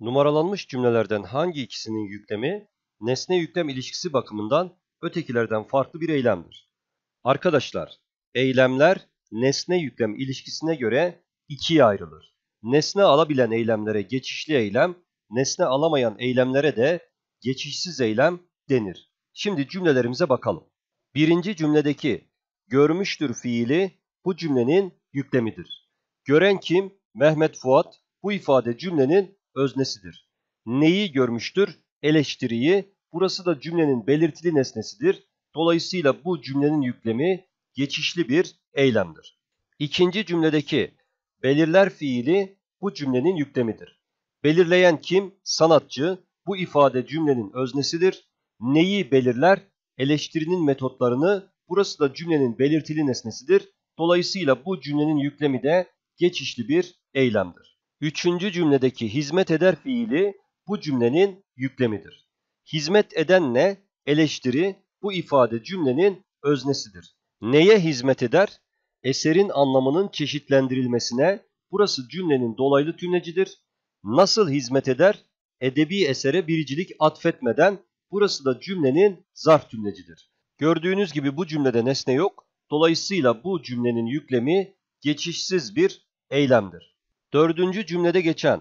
numaralanmış cümlelerden hangi ikisinin yüklemi nesne yüklem ilişkisi bakımından ötekilerden farklı bir eylemdir. Arkadaşlar, eylemler nesne yüklem ilişkisine göre ikiye ayrılır. Nesne alabilen eylemlere geçişli eylem, nesne alamayan eylemlere de geçişsiz eylem denir. Şimdi cümlelerimize bakalım. Birinci cümledeki görmüştür fiili bu cümlenin yüklemidir. Gören kim? Mehmet Fuat. Bu ifade cümlenin öznesidir. Neyi görmüştür? Eleştiriyi. Burası da cümlenin belirtili nesnesidir. Dolayısıyla bu cümlenin yüklemi geçişli bir eylemdir. İkinci cümledeki belirler fiili bu cümlenin yüklemidir. Belirleyen kim? Sanatçı. Bu ifade cümlenin öznesidir. Neyi belirler? Eleştirinin metotlarını. Burası da cümlenin belirtili nesnesidir. Dolayısıyla bu cümlenin yüklemi de geçişli bir eylemdir. Üçüncü cümledeki hizmet eder fiili bu cümlenin yüklemidir. Hizmet edenle eleştiri bu ifade cümlenin öznesidir. Neye hizmet eder? Eserin anlamının çeşitlendirilmesine burası cümlenin dolaylı tümlecidir. Nasıl hizmet eder? Edebi esere biricilik atfetmeden burası da cümlenin zarf tümlecidir. Gördüğünüz gibi bu cümlede nesne yok. Dolayısıyla bu cümlenin yüklemi geçişsiz bir eylemdir. Dördüncü cümlede geçen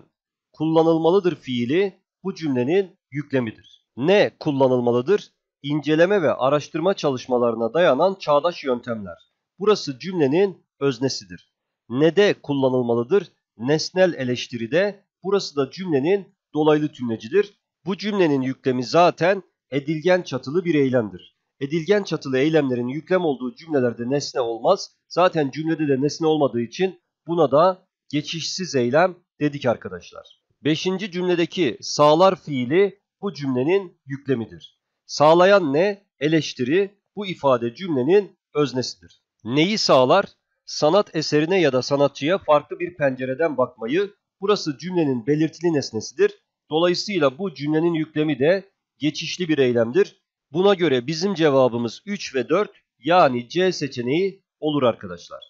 kullanılmalıdır fiili bu cümlenin yüklemidir. Ne kullanılmalıdır? İnceleme ve araştırma çalışmalarına dayanan çağdaş yöntemler. Burası cümlenin öznesidir. Ne de kullanılmalıdır? Nesnel eleştiride burası da cümlenin dolaylı tümlecidir. Bu cümlenin yüklemi zaten edilgen çatılı bir eylemdir. Edilgen çatılı eylemlerin yüklem olduğu cümlelerde nesne olmaz. Zaten cümlede de nesne olmadığı için buna da geçişsiz eylem dedik arkadaşlar. Beşinci cümledeki sağlar fiili bu cümlenin yüklemidir. Sağlayan ne? Eleştiri bu ifade cümlenin öznesidir. Neyi sağlar? Sanat eserine ya da sanatçıya farklı bir pencereden bakmayı, burası cümlenin belirtili nesnesidir. Dolayısıyla bu cümlenin yüklemi de geçişli bir eylemdir. Buna göre bizim cevabımız 3 ve 4 yani C seçeneği olur arkadaşlar.